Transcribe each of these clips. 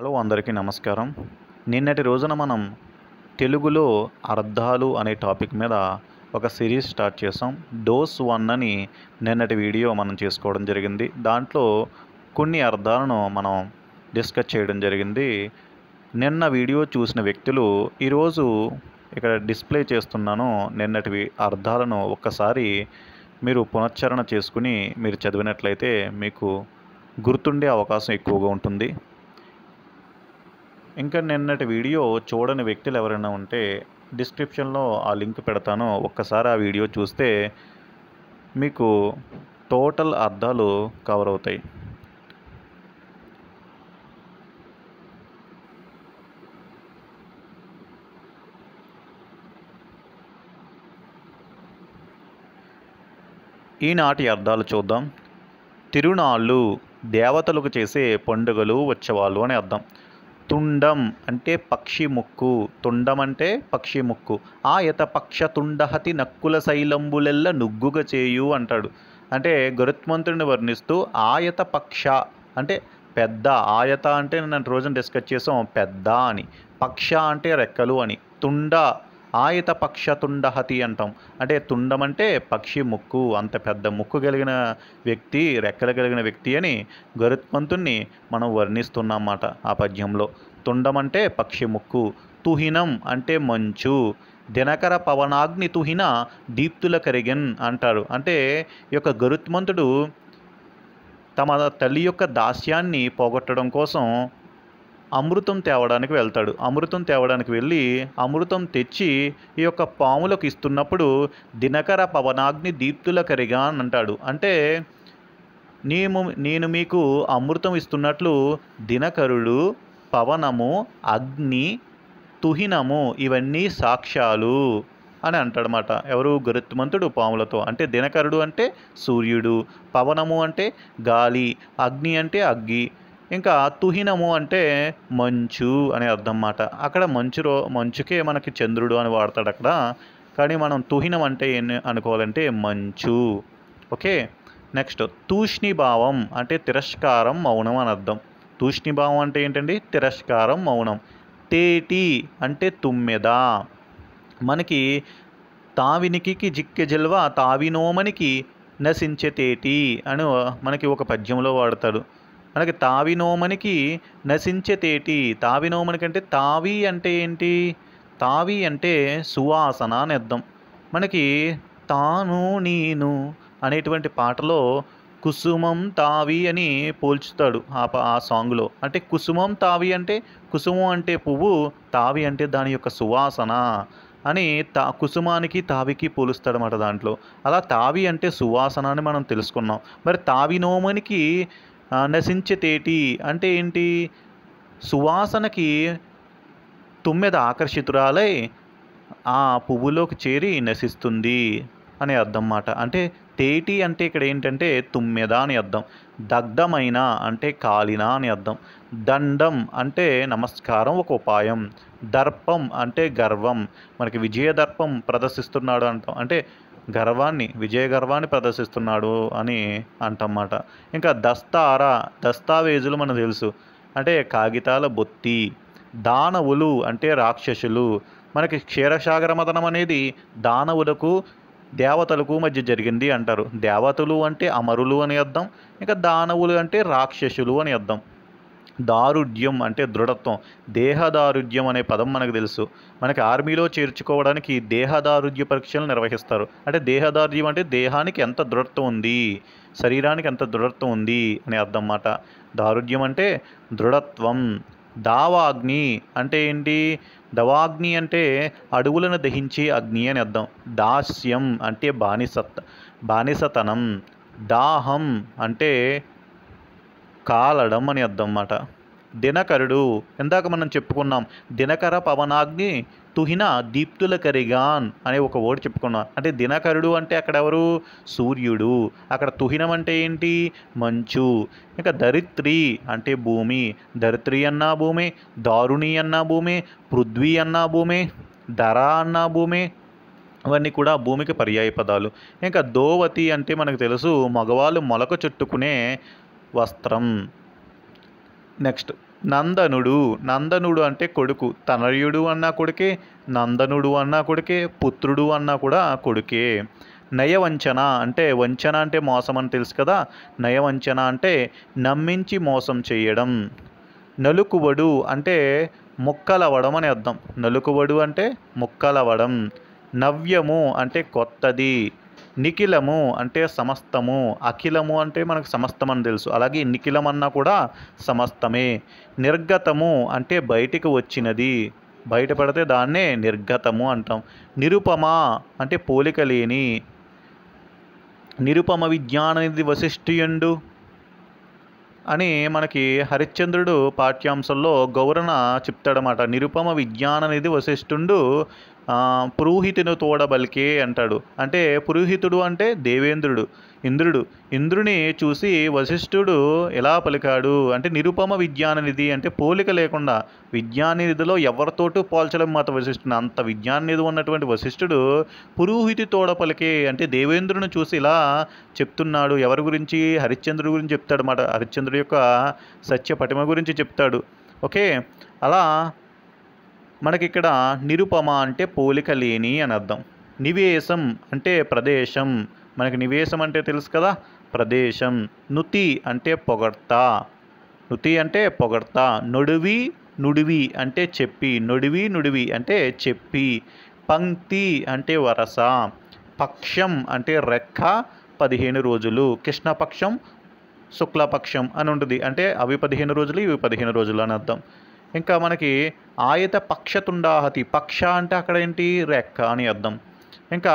hello అందరికీ నమస్కారం నిన్నటి రోజున మనం తెలుగులో అర్థాలు అనే టాపిక్ మీద ఒక సిరీస్ స్టార్ట్ చేసాం డోస్ వన్ అని నిన్నటి వీడియో మనం చేసుకోవడం జరిగింది దాంట్లో కొన్ని అర్థాలను మనం డిస్కస్ చేయడం జరిగింది నిన్న వీడియో చూసిన వ్యక్తులు ఈరోజు ఇక్కడ డిస్ప్లే చేస్తున్నాను నిన్నటి అర్థాలను ఒక్కసారి మీరు పునశ్చరణ చేసుకుని మీరు చదివినట్లయితే మీకు గుర్తుండే అవకాశం ఎక్కువగా ఉంటుంది ఇంకా నిన్నటి వీడియో చూడని వ్యక్తులు ఎవరైనా ఉంటే డిస్క్రిప్షన్లో ఆ లింక్ పెడతాను ఒక్కసారి ఆ వీడియో చూస్తే మీకు టోటల్ అర్థాలు కవర్ అవుతాయి ఈనాటి అర్థాలు చూద్దాం తిరునాళ్ళు దేవతలకు చేసే పండుగలు ఉత్సవాలు అని అర్థం తుండం అంటే పక్షి ముక్కు తుండం అంటే పక్షి ముక్కు ఆ యత పక్ష తుండహతి నక్కుల శైలంబులెల్ల నుగ్గుగా చేయు అంటాడు అంటే గరుత్మంతుడిని వర్ణిస్తూ ఆయత పక్ష అంటే పెద్ద ఆయత అంటే నేను రోజున డిస్కస్ చేసాం పెద్ద అని పక్ష అంటే రెక్కలు అని తుండ ఆయుత పక్ష తుండహతి అంటాం అంటే తుండం అంటే పక్షి ముక్కు అంత పెద్ద ముక్కు కలిగిన వ్యక్తి రెక్కలు కలిగిన వ్యక్తి అని గరుత్మంతుణ్ణి మనం వర్ణిస్తున్నామాట ఆ పద్యంలో తుండం అంటే పక్షి ముక్కు తుహినం అంటే మంచు దినకర పవనాగ్ని తుహిన దీప్తుల కరిగన్ అంటారు అంటే ఈ యొక్క గరుత్మంతుడు తమ తల్లి యొక్క దాస్యాన్ని పోగొట్టడం కోసం అమృతం తేవడానికి వెళ్తాడు అమృతం తేవడానికి వెళ్ళి అమృతం తెచ్చి ఈ యొక్క పాములకు ఇస్తున్నప్పుడు దినకర పవనాగ్ని దీప్తుల కరిగా అని అంటాడు అంటే నేను నేను మీకు అమృతం ఇస్తున్నట్లు దినకరుడు పవనము అగ్ని తుహినము ఇవన్నీ సాక్ష్యాలు అని అంటాడనమాట ఎవరు గరుత్మంతుడు పాములతో అంటే దినకరుడు అంటే సూర్యుడు పవనము అంటే గాలి అగ్ని అంటే అగ్గి ఇంకా తుహినము అంటే మంచు అనే అర్థం మాట అక్కడ మంచు రో మంచుకే మనకి చంద్రుడు అని వాడతాడు అక్కడ కానీ మనం తుహినం అంటే ఏం అనుకోవాలంటే మంచు ఓకే నెక్స్ట్ తూష్ణీభావం అంటే తిరస్కారం మౌనం అని అర్థం తూష్ణీభావం అంటే ఏంటండి తిరస్కారం మౌనం తేటి అంటే తుమ్మెద మనకి తావినికి జిక్కె జిల్వ తావినోమనికి నశించే తేటి అని మనకి ఒక పద్యంలో వాడతాడు మనకి తావినోమనికి నశించేతేటి తావినోమనికి అంటే తావి అంటే ఏంటి తావి అంటే సువాసన అని అర్థం మనకి తాను నేను అనేటువంటి పాటలో కుసుమం తావి అని పోల్చుతాడు ఆ ఆ సాంగ్లో అంటే కుసుమం తావి అంటే కుసుమం అంటే పువ్వు తావి అంటే దాని యొక్క సువాసన అని తా కుసుమానికి తావికి పోలుస్తాడనమాట దాంట్లో అలా తావి అంటే సువాసన అని మనం తెలుసుకున్నాం మరి తావి నోమనికి నశించతేటి అంటే ఏంటి సువాసనకి తుమ్మెద ఆకర్షితురాలై ఆ పువ్వులోకి చేరి నశిస్తుంది అనే అర్థం మాట అంటే తేటి అంటే ఇక్కడ ఏంటంటే తుమ్మెద అని అర్థం దగ్ధమైన అంటే కాలిన అని అర్థం దండం అంటే నమస్కారం ఒక ఉపాయం దర్పం అంటే గర్వం మనకి విజయ దర్పం ప్రదర్శిస్తున్నాడు అంటాం అంటే గర్వాన్ని విజయ గర్వాన్ని ప్రదర్శిస్తున్నాడు అని అంటమాట ఇంకా దస్తారా దస్తావేజులు మనకు తెలుసు అంటే కాగితాల బొత్తి దానవులు అంటే రాక్షసులు మనకి క్షీరసాగర క్షీరసాగరమదనం అనేది దానవులకు దేవతలకు మధ్య జరిగింది అంటారు దేవతలు అంటే అమరులు అని అర్థం ఇంకా దానవులు అంటే రాక్షసులు అని అర్థం దారుఢ్యం అంటే దృఢత్వం దేహదారుఢ్యం అనే పదం మనకు తెలుసు మనకి ఆర్మీలో చేర్చుకోవడానికి దేహదారుఢ్య పరీక్షలు నిర్వహిస్తారు అంటే దేహదారుఢ్యం అంటే దేహానికి ఎంత దృఢత్వం ఉంది శరీరానికి ఎంత దృఢత్వం ఉంది అనే అర్థం అన్నమాట దారుఢ్యం అంటే దృఢత్వం దావాగ్ని అంటే ఏంటి దవాగ్ని అంటే అడవులను దహించి అగ్ని అని అర్థం దాస్యం అంటే బానిసత్ బానిసతనం దాహం అంటే కాలడం అని అర్థం అన్నమాట దినకరుడు ఇందాక మనం చెప్పుకున్నాం దినకర పవనాగ్ని తుహిన దీప్తుల కరిగాన్ అనే ఒక వర్డ్ చెప్పుకున్నాం అంటే దినకరుడు అంటే అక్కడ ఎవరు సూర్యుడు అక్కడ తుహినం అంటే ఏంటి మంచు ఇంకా దరిత్రి అంటే భూమి దరిత్రి అన్నా భూమి దారుణి అన్న భూమి పృథ్వీ అన్నా భూమి ధర అన్న భూమి అవన్నీ కూడా భూమికి పర్యాయ పదాలు ఇంకా దోవతి అంటే మనకు తెలుసు మగవాళ్ళు మొలక చుట్టుకునే వస్త్రం నెక్స్ట్ నందనుడు నందనుడు అంటే కొడుకు తనయుడు అన్నా కొడుకే నందనుడు అన్నా కొడుకే పుత్రుడు అన్నా కూడా కొడుకే నయవంచన అంటే వంచన అంటే మోసం అని తెలుసు కదా నయవంచన అంటే నమ్మించి మోసం చేయడం నలుకువడు అంటే ముక్కలవడం అని అర్థం నలుకువడు అంటే ముక్కలవడం నవ్యము అంటే కొత్తది నిఖిలము అంటే సమస్తము అఖిలము అంటే మనకు సమస్తం అని తెలుసు అలాగే నిఖిలం అన్నా కూడా సమస్తమే నిర్గతము అంటే బయటికి వచ్చినది బయటపడితే దాన్నే నిర్గతము అంటాం నిరుపమ అంటే పోలిక లేని నిరుపమ విజ్ఞాననిధి వశిష్ఠియుండు అని మనకి హరిశ్చంద్రుడు పాఠ్యాంశంలో గౌరణ చెప్తాడనమాట నిరుపమ విజ్ఞాననిధి వశిష్ఠుండు పురోహితుని తోడబలికే అంటాడు అంటే పురోహితుడు అంటే దేవేంద్రుడు ఇంద్రుడు ఇంద్రుని చూసి వశిష్ఠుడు ఎలా పలికాడు అంటే నిరుపమ విజ్ఞాననిధి అంటే పోలిక లేకుండా విజ్ఞాననిధిలో ఎవరితోటూ పోల్చడం మాత వశిష్ఠుని అంత విజ్ఞాననిధి ఉన్నటువంటి వశిష్ఠుడు పురోహితి తోడ పలికే అంటే దేవేంద్రుని చూసి ఇలా చెప్తున్నాడు ఎవరి గురించి హరిశ్చంద్రుడి గురించి చెప్తాడు మాట హరిశ్చంద్రుడి యొక్క సత్య పటిమ గురించి చెప్తాడు ఓకే అలా మనకిక్కడ నిరుపమ అంటే పోలిక లేని అని అర్థం నివేశం అంటే ప్రదేశం మనకి నివేశం అంటే తెలుసు కదా ప్రదేశం నుతి అంటే పొగడ్త నుతి అంటే పొగడ్త నొడివి నుడివి అంటే చెప్పి నొడివి నుడివి అంటే చెప్పి పంక్తి అంటే వరస పక్షం అంటే రెక్క పదిహేను రోజులు కృష్ణపక్షం శుక్లపక్షం అని ఉంటుంది అంటే అవి పదిహేను రోజులు ఇవి పదిహేను రోజులు అని అర్థం ఇంకా మనకి ఆయత పక్షతుండాహతి పక్ష అంటే అక్కడ ఏంటి రెక్క అని అర్థం ఇంకా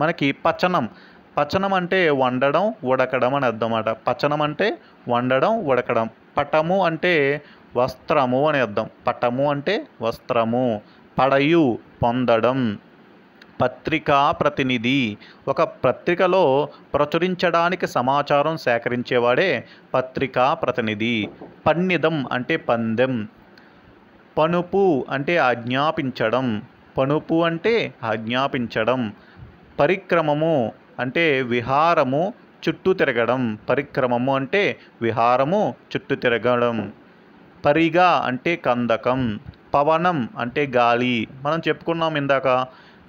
మనకి పచనం పచనం అంటే వండడం ఉడకడం అని అర్థం అన్నమాట పచనం అంటే వండడం ఉడకడం పటము అంటే వస్త్రము అని అర్థం పటము అంటే వస్త్రము పడయు పొందడం పత్రికా ప్రతినిధి ఒక పత్రికలో ప్రచురించడానికి సమాచారం సేకరించేవాడే పత్రికా ప్రతినిధి పన్నిదం అంటే పందెం పనుపు అంటే ఆజ్ఞాపించడం పనుపు అంటే ఆజ్ఞాపించడం పరిక్రమము అంటే విహారము చుట్టూ తిరగడం పరిక్రమము అంటే విహారము చుట్టూ తిరగడం పరిగా అంటే కందకం పవనం అంటే గాలి మనం చెప్పుకున్నాం ఇందాక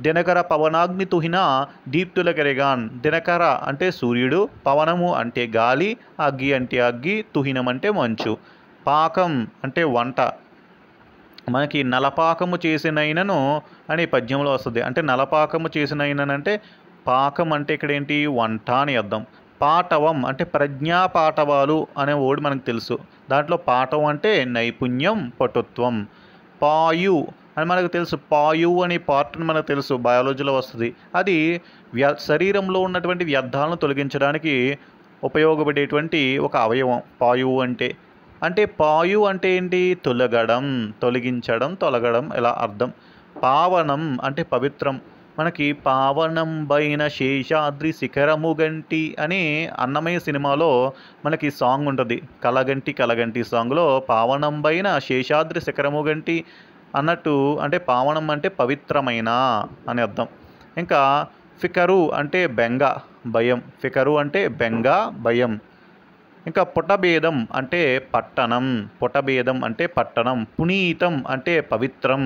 దినకర పవనాగ్ని తుహిన దీప్తుల దీప్తులకెరగాన్ దినకర అంటే సూర్యుడు పవనము అంటే గాలి అగ్గి అంటే అగ్గి తుహినం అంటే మంచు పాకం అంటే వంట మనకి నలపాకము చేసినైనను అనే పద్యంలో వస్తుంది అంటే నలపాకము చేసినైనంటే పాకం అంటే ఇక్కడ ఏంటి వంట అని అర్థం పాటవం అంటే ప్రజ్ఞా పాటవాలు అనే ఓడి మనకు తెలుసు దాంట్లో పాఠం అంటే నైపుణ్యం పటుత్వం పాయు అని మనకు తెలుసు పాయు అనే పార్ట్ మనకు తెలుసు బయాలజీలో వస్తుంది అది వ్య శరీరంలో ఉన్నటువంటి వ్యర్థాలను తొలగించడానికి ఉపయోగపడేటువంటి ఒక అవయవం పాయువు అంటే అంటే పాయు అంటే ఏంటి తొలగడం తొలగించడం తొలగడం ఇలా అర్థం పావనం అంటే పవిత్రం మనకి పావనం బైన శేషాద్రి శిఖరము గంటి అని అన్నమయ్య సినిమాలో మనకి సాంగ్ ఉంటుంది కలగంటి కలగంటి సాంగ్లో పావనం బైన శేషాద్రి శిఖరము గంటి అన్నట్టు అంటే పావనం అంటే పవిత్రమైన అని అర్థం ఇంకా ఫికరు అంటే బెంగ భయం ఫికరు అంటే బెంగ భయం ఇంకా పుటభేదం అంటే పట్టణం పుటభేదం అంటే పట్టణం పునీతం అంటే పవిత్రం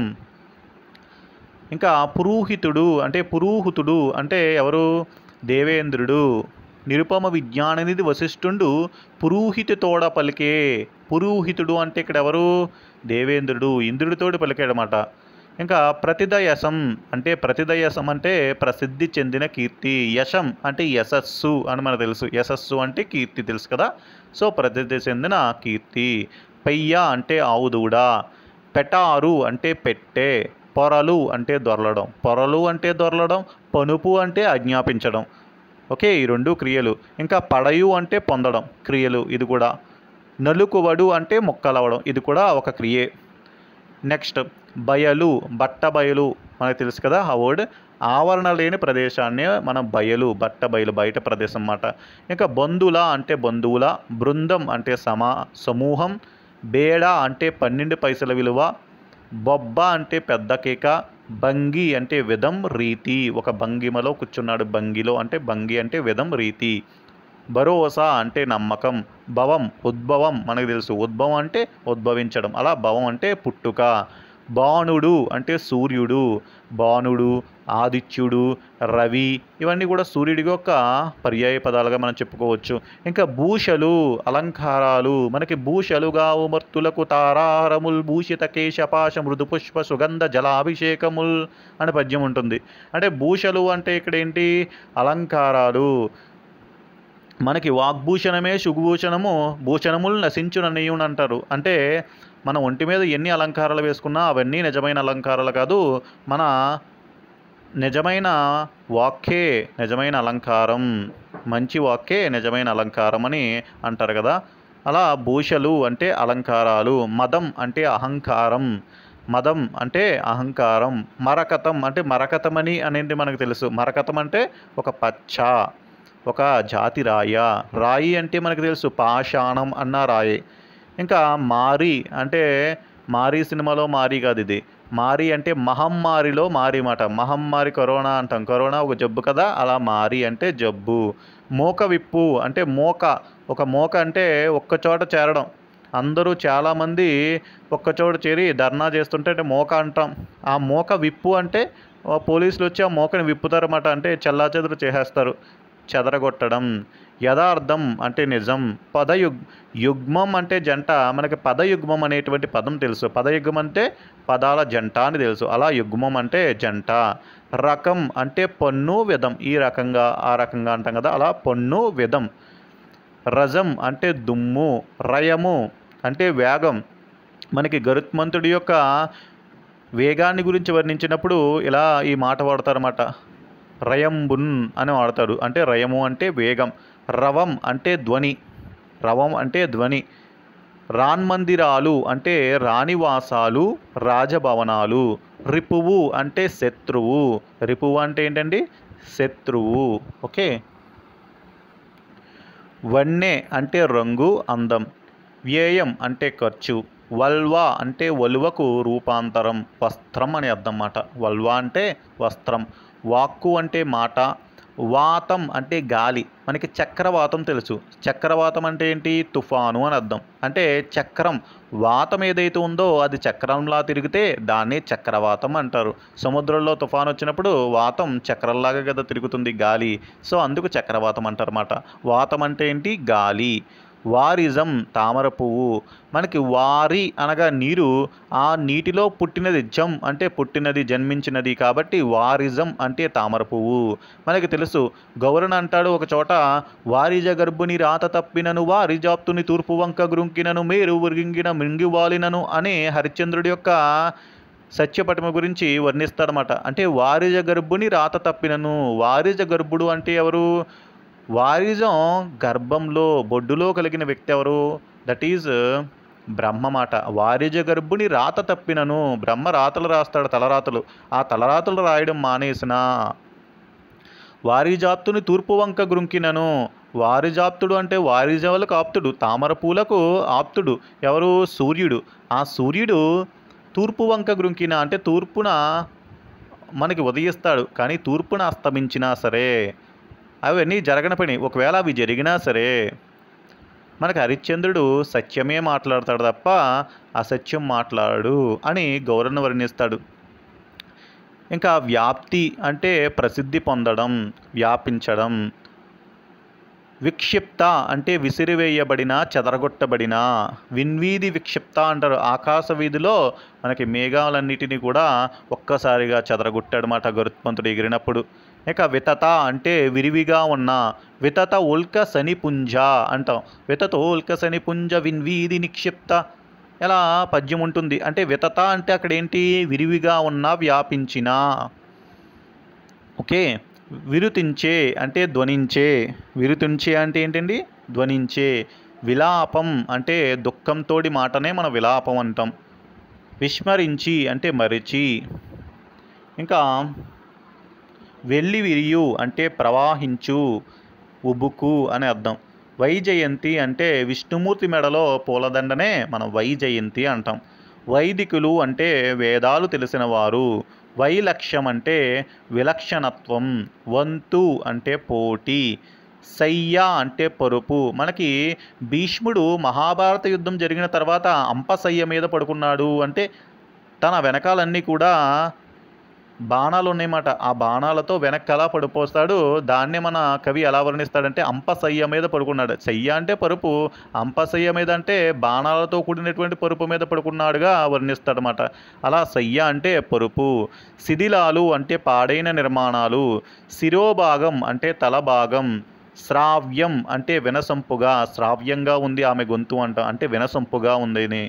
ఇంకా పురోహితుడు అంటే పురోహితుడు అంటే ఎవరు దేవేంద్రుడు నిరుపమ విజ్ఞాననిధి వశిష్ఠుండు పురోహితి తోడ పలికే పురోహితుడు అంటే ఇక్కడ ఎవరు దేవేంద్రుడు ఇంద్రుడితోటి పలికాడమాట ఇంకా ప్రతిద యశం అంటే ప్రతిద యశం అంటే ప్రసిద్ధి చెందిన కీర్తి యశం అంటే యశస్సు అని మనకు తెలుసు యశస్సు అంటే కీర్తి తెలుసు కదా సో ప్రసిద్ధి చెందిన కీర్తి పెయ్య అంటే ఆవుదూడ పెటారు అంటే పెట్టే పొరలు అంటే దొరలడం పొరలు అంటే దొరలడం పనుపు అంటే ఆజ్ఞాపించడం ఓకే ఈ రెండు క్రియలు ఇంకా పడయు అంటే పొందడం క్రియలు ఇది కూడా నలుకువడు అంటే మొక్కలవడం ఇది కూడా ఒక క్రియే నెక్స్ట్ బయలు బట్ట బయలు మనకు తెలుసు కదా ఆ వర్డ్ ఆవరణ లేని ప్రదేశాన్ని మనం బయలు బట్ట బయలు బయట ప్రదేశం అన్నమాట ఇంకా బంధువుల అంటే బంధువుల బృందం అంటే సమా సమూహం బేడ అంటే పన్నెండు పైసల విలువ బొబ్బ అంటే పెద్ద కేక భంగి అంటే విధం రీతి ఒక భంగిమలో కూర్చున్నాడు భంగిలో అంటే భంగి అంటే విధం రీతి భరోసా అంటే నమ్మకం భవం ఉద్భవం మనకు తెలుసు ఉద్భవం అంటే ఉద్భవించడం అలా భవం అంటే పుట్టుక బాణుడు అంటే సూర్యుడు బాణుడు ఆదిత్యుడు రవి ఇవన్నీ కూడా సూర్యుడి యొక్క పర్యాయ పదాలుగా మనం చెప్పుకోవచ్చు ఇంకా భూషలు అలంకారాలు మనకి భూషలుగా ఉమర్తులకు తారారముల్ భూషిత కేశపాశ మృదుపుష్ప సుగంధ జలాభిషేకముల్ అనే పద్యం ఉంటుంది అంటే భూషలు అంటే ఇక్కడ ఏంటి అలంకారాలు మనకి వాగ్భూషణమే సుగుభూషణము భూషణములు నశించుననీయుని అంటారు అంటే మన ఒంటి మీద ఎన్ని అలంకారాలు వేసుకున్నా అవన్నీ నిజమైన అలంకారాలు కాదు మన నిజమైన వాక్యే నిజమైన అలంకారం మంచి వాక్యే నిజమైన అలంకారం అని అంటారు కదా అలా భూషలు అంటే అలంకారాలు మదం అంటే అహంకారం మదం అంటే అహంకారం మరకతం అంటే మరకతమని అనేది మనకు తెలుసు మరకతం అంటే ఒక పచ్చ ఒక జాతి రాయ రాయి అంటే మనకు తెలుసు పాషాణం అన్న రాయి ఇంకా మారి అంటే మారీ సినిమాలో మారీ కాదు ఇది మారి అంటే మహమ్మారిలో మారి మాట మహమ్మారి కరోనా అంటాం కరోనా ఒక జబ్బు కదా అలా మారి అంటే జబ్బు మోక విప్పు అంటే మోక ఒక మోక అంటే ఒక్కచోట చేరడం అందరూ చాలామంది ఒక్కచోట చేరి ధర్నా చేస్తుంటే అంటే మోక అంటాం ఆ మోక విప్పు అంటే పోలీసులు వచ్చి ఆ మోకని విప్పుతారన్నమాట అంటే చెల్లాచెదురు చేసేస్తారు చెదరగొట్టడం యథార్థం అంటే నిజం పదయుగ్ యుగ్మం అంటే జంట మనకి పదయుగ్మం అనేటువంటి పదం తెలుసు పదయుగ్మం అంటే పదాల జంట అని తెలుసు అలా యుగ్మం అంటే జంట రకం అంటే పన్ను విధం ఈ రకంగా ఆ రకంగా అంటాం కదా అలా పన్ను విధం రజం అంటే దుమ్ము రయము అంటే వేగం మనకి గరుత్మంతుడి యొక్క వేగాన్ని గురించి వర్ణించినప్పుడు ఇలా ఈ మాట వాడతారన్నమాట రయంబున్ అని వాడతాడు అంటే రయము అంటే వేగం రవం అంటే ధ్వని రవం అంటే ధ్వని రాన్మందిరాలు అంటే రాణివాసాలు రాజభవనాలు రిపువు అంటే శత్రువు రిపువు అంటే ఏంటండి శత్రువు ఓకే వన్నె అంటే రంగు అందం వ్యయం అంటే ఖర్చు వల్వా అంటే వలువకు రూపాంతరం వస్త్రం అని అర్థం అన్నమాట వల్వా అంటే వస్త్రం వాక్కు అంటే మాట వాతం అంటే గాలి మనకి చక్రవాతం తెలుసు చక్రవాతం అంటే ఏంటి తుఫాను అని అర్థం అంటే చక్రం వాతం ఏదైతే ఉందో అది చక్రంలా తిరిగితే దాన్ని చక్రవాతం అంటారు సముద్రంలో తుఫాను వచ్చినప్పుడు వాతం చక్రంలాగా కదా తిరుగుతుంది గాలి సో అందుకు చక్రవాతం అంటారన్నమాట వాతం అంటే ఏంటి గాలి వారిజం తామర పువ్వు మనకి వారి అనగా నీరు ఆ నీటిలో పుట్టినది జం అంటే పుట్టినది జన్మించినది కాబట్టి వారిజం అంటే తామర పువ్వు మనకి తెలుసు గౌరణ అంటాడు ఒక చోట వారిజ గర్భుని రాత తప్పినను వారిజాప్తుని తూర్పు వంక గురుంకినను మేరు ఉరిగింగిన మృంగివాలినను అనే హరిశ్చంద్రుడి యొక్క సత్యపటిమ గురించి వర్ణిస్తాడనమాట అంటే వారిజ గర్భుని రాత తప్పినను వారిజ గర్భుడు అంటే ఎవరు వారిజం గర్భంలో బొడ్డులో కలిగిన వ్యక్తి ఎవరు దట్ ఈజ్ బ్రహ్మ మాట వారిజ గర్భుని రాత తప్పినను బ్రహ్మ రాతలు రాస్తాడు తలరాతలు ఆ తలరాతలు రాయడం మానేసిన వారిజాప్తుని తూర్పు వంక గురుంకినను వారిజాప్తుడు అంటే వారిజవులకు ఆప్తుడు తామర పూలకు ఆప్తుడు ఎవరు సూర్యుడు ఆ సూర్యుడు తూర్పు వంక గురుంకిన అంటే తూర్పున మనకి ఉదయిస్తాడు కానీ తూర్పున అస్తమించినా సరే అవన్నీ జరగని పని ఒకవేళ అవి జరిగినా సరే మనకు హరిశ్చంద్రుడు సత్యమే మాట్లాడతాడు తప్ప అసత్యం మాట్లాడు అని గౌరవను వర్ణిస్తాడు ఇంకా వ్యాప్తి అంటే ప్రసిద్ధి పొందడం వ్యాపించడం విక్షిప్త అంటే విసిరివేయబడిన చెదరగొట్టబడిన విన్వీధి విక్షిప్త అంటారు ఆకాశ వీధిలో మనకి మేఘాలన్నిటినీ కూడా ఒక్కసారిగా చెదరగొట్టాడు మాట గరుత్మంతుడు ఎగిరినప్పుడు ఇక వితత అంటే విరివిగా ఉన్న వితత ఉల్క శనిపుంజ అంటాం వితత ఉల్క విన్ విన్వీధి నిక్షిప్త ఎలా పద్యం ఉంటుంది అంటే వితత అంటే అక్కడ ఏంటి విరివిగా ఉన్న వ్యాపించిన ఓకే విరుతించే అంటే ధ్వనించే విరుతించే అంటే ఏంటండి ధ్వనించే విలాపం అంటే దుఃఖంతోడి మాటనే మనం విలాపం అంటాం విస్మరించి అంటే మరిచి ఇంకా వెళ్ళి విరియు అంటే ప్రవాహించు ఉబుకు అని అర్థం వైజయంతి అంటే విష్ణుమూర్తి మెడలో పూలదండనే మనం వైజయంతి అంటాం వైదికులు అంటే వేదాలు తెలిసిన వారు వైలక్ష్యం అంటే విలక్షణత్వం వంతు అంటే పోటీ సయ్య అంటే పరుపు మనకి భీష్ముడు మహాభారత యుద్ధం జరిగిన తర్వాత అంపశయ్య మీద పడుకున్నాడు అంటే తన వెనకాలన్నీ కూడా బాణాలు ఉన్నాయన్నమాట ఆ బాణాలతో వెనక్కి అలా పడిపోస్తాడు దాన్ని మన కవి ఎలా వర్ణిస్తాడంటే అంపసయ్య మీద పడుకున్నాడు సయ్య అంటే పరుపు అంపసయ్య మీద అంటే బాణాలతో కూడినటువంటి పరుపు మీద పడుకున్నాడుగా వర్ణిస్తాడనమాట అలా సయ్య అంటే పరుపు శిథిలాలు అంటే పాడైన నిర్మాణాలు శిరోభాగం అంటే తల భాగం శ్రావ్యం అంటే వినసంపుగా శ్రావ్యంగా ఉంది ఆమె గొంతు అంట అంటే వినసంపుగా ఉందని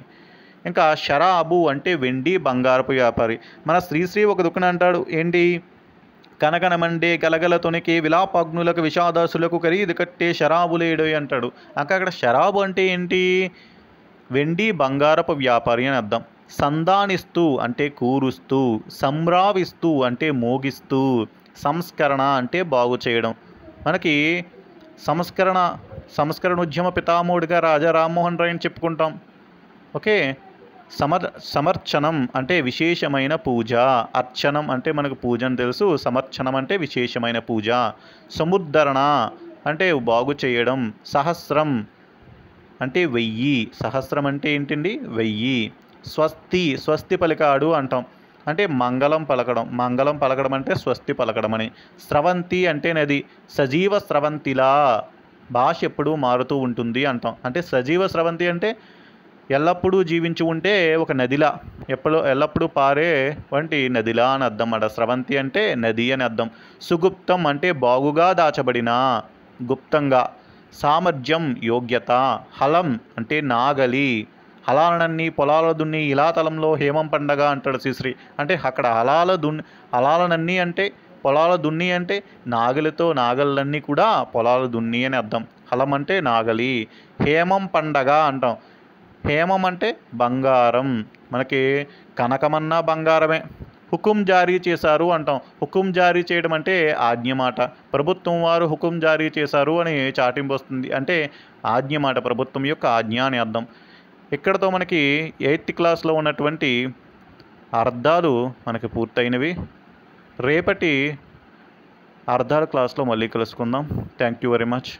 ఇంకా షరాబు అంటే వెండి బంగారపు వ్యాపారి మన శ్రీశ్రీ ఒక దుఃఖం అంటాడు ఏంటి కనకనమండే గలగల తొనికి విలాపాగ్నులకు విషాదాసులకు ఖరీదు కట్టే షరాబులేడోయ్ అంటాడు అక్కడ అక్కడ షరాబు అంటే ఏంటి వెండి బంగారపు వ్యాపారి అని అర్థం సంధానిస్తూ అంటే కూరుస్తూ సంరావిస్తూ అంటే మోగిస్తూ సంస్కరణ అంటే బాగు చేయడం మనకి సంస్కరణ సంస్కరణ ఉద్యమ పితామూడిగా రాజా రామ్మోహన్ రాయని చెప్పుకుంటాం ఓకే సమర్ సమర్చనం అంటే విశేషమైన పూజ అర్చనం అంటే మనకు పూజ అని తెలుసు సమర్చనం అంటే విశేషమైన పూజ సముద్ధరణ అంటే బాగు చేయడం సహస్రం అంటే వెయ్యి సహస్రం అంటే ఏంటండి వెయ్యి స్వస్తి స్వస్తి పలికాడు అంటాం అంటే మంగళం పలకడం మంగళం పలకడం అంటే స్వస్తి పలకడం అని స్రవంతి అంటే నది సజీవ స్రవంతిలా భాష ఎప్పుడూ మారుతూ ఉంటుంది అంటాం అంటే సజీవ స్రవంతి అంటే ఎల్లప్పుడూ జీవించి ఉంటే ఒక నదిలా ఎప్పుడు ఎల్లప్పుడూ పారే వంటి నదిలా అని అర్థం అట స్రవంతి అంటే నది అని అర్థం సుగుప్తం అంటే బాగుగా దాచబడిన గుప్తంగా సామర్థ్యం యోగ్యత హలం అంటే నాగలి హలాలనన్ని పొలాల దున్ని ఇలా తలంలో హేమం పండగ అంటాడు శ్రీశ్రీ అంటే అక్కడ హలాల దున్ని హలాలనన్నీ అంటే పొలాల దున్ని అంటే నాగలితో నాగళ్ళన్నీ కూడా పొలాల దున్ని అని అర్థం హలం అంటే నాగలి హేమం పండగ అంటాం హేమం అంటే బంగారం మనకి కనకమన్నా బంగారమే హుకుం జారీ చేశారు అంటాం హుకుం జారీ చేయడం అంటే ఆజ్ఞమాట ప్రభుత్వం వారు హుకుం జారీ చేశారు అని చాటింపు వస్తుంది అంటే ఆజ్ఞమాట ప్రభుత్వం యొక్క ఆజ్ఞ అని అర్థం ఇక్కడతో మనకి ఎయిత్ క్లాస్లో ఉన్నటువంటి అర్థాలు మనకి పూర్తయినవి రేపటి అర్థాల క్లాస్లో మళ్ళీ కలుసుకుందాం థ్యాంక్ యూ వెరీ మచ్